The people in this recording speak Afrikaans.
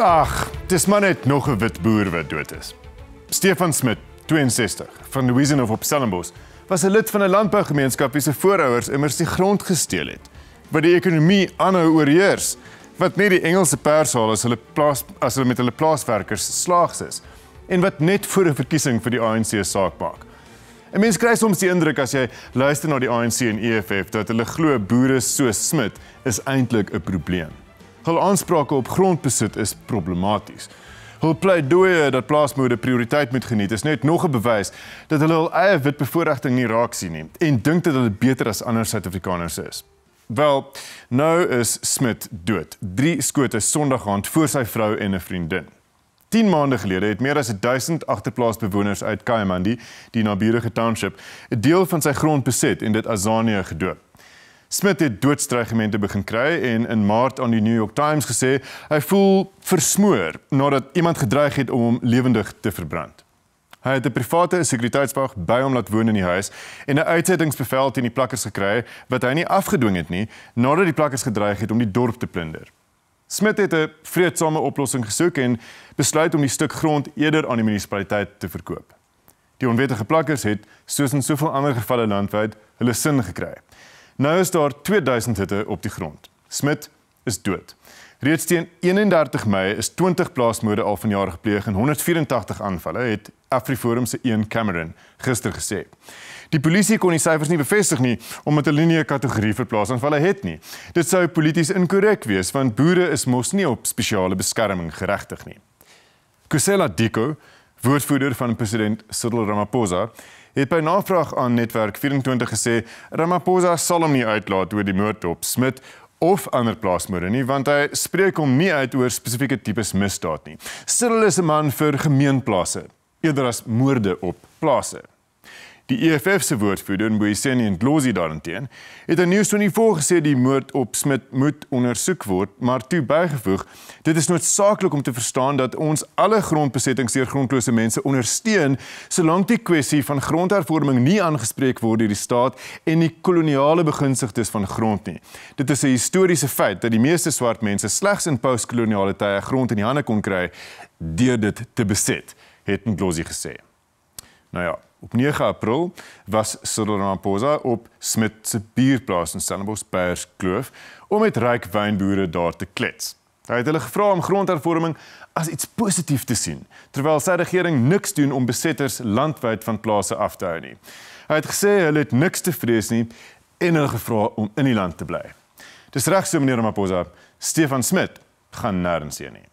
Ag, dis maar net nog 'n wit boer wat dood is. Stefan Smit, 62, van Louisenhof op Stellenbosch, was 'n lid van 'n landbougemeenskap wie se voorouers immers die grond gesteel het, wat die ekonomie aanhou oorheers, wat net die Engelse pers haal as hulle plaas as hulle met hulle plaaswerkers slaags is en wat net voor 'n verkiesing vir die ANC saak maak. 'n Mens kry soms die indruk as jy luister na die ANC en EFF dat hulle glo boere so Smit is eintlik 'n probleem. Hul aansprake op grondbesit is problematies. Hul pleidooi dat plaasmoorde prioriteit moet geniet is net nog 'n bewys dat hulle hul eie witbevoorregting nie raak sien nie en dink dat hulle beter as ander Suid-Afrikaners is. Wel, nou is Smit dood. Drie skote Sondag aand voor sy vrou en 'n vriendin. 10 maande gelede het meer as 1000 agterplaasbewoners uit Kaimandi, die naburige township, 'n deel van sy grond beset en dit Azania gedoop. Smit het doodstrygemente begin kry en in Maart aan die New York Times gesê hy voel versmoor nadat iemand gedreig het om hom lewendig te verbrand. Hy het 'n private sekuriteitswag by hom laat woon in die huis en 'n uitsettingsbevel teen die plakkers gekry wat hy nie afgedwing het nie nadat die plakkers gedreig het om die dorp te plunder. Smit het 'n vreedsame oplossing gesoek en besluit om die stuk grond eerder aan die munisipaliteit te verkoop. Die onwettige plakkers het, soos in soveel ander gevalle landwyd, hulle sin gekry. Nou is daar 2000 hitte op die grond. Smit is dood. Reeds teen 31 Mei is 20 plaasmoorde al vanjaar gepleeg en 184 aanvalle het AfriForum se een Cameron gister gesê. Die polisie kon die syfers nie bevestig nie omdat hulle nie 'n kategorie vir plaasaanvalle het nie. Dit sou polities inkorrek wees want boere is mos nie op spesiale beskerming geregtig nie. Kusela Diko woordvoerder van president Cyril Ramaphosa, het by navraag aan Netwerk 24 gesê Ramaphosa sal hom nie uitlaat oor die moord op Smit of ander plaasmoorde nie want hy spreek hom nie uit oor spesifieke tipes misdaad nie. Cyril is 'n man vir gemeenplase eerder as moorde op plase. Die EFF se woordvoerder, Boiseni Ndlozi daarteen, het aan News24 gesê die moord op Smit moet ondersoek word, maar toe bygevoeg, dit is noodsaaklik om te verstaan dat ons alle grondbesettings deur grondlose mense ondersteun solank die kwessie van grondhervorming nie aangespreek word deur die staat en die koloniale beginsigtes van grond nie. Dit is 'n historiese feit dat die meeste swart mense slegs in postkoloniale tye grond in die hande kon kry deur dit te beset, het Ndlozi gesê. Nou ja, Op 9 April was Cyril Ramaphosa op Smit se bierplaas in Stellenbosch Pers Kloof om met ryk wynboere daar te klets. Hy het hulle gevra om grondhervorming as iets positief te sien, terwyl sy regering niks doen om besitters landwyd van plase af te hou nie. Hy het gesê hulle het niks te vrees nie en hulle gevra om in die land te bly. Dis reg so meneer Ramaphosa, Stefan Smit gaan nêrens heen nie.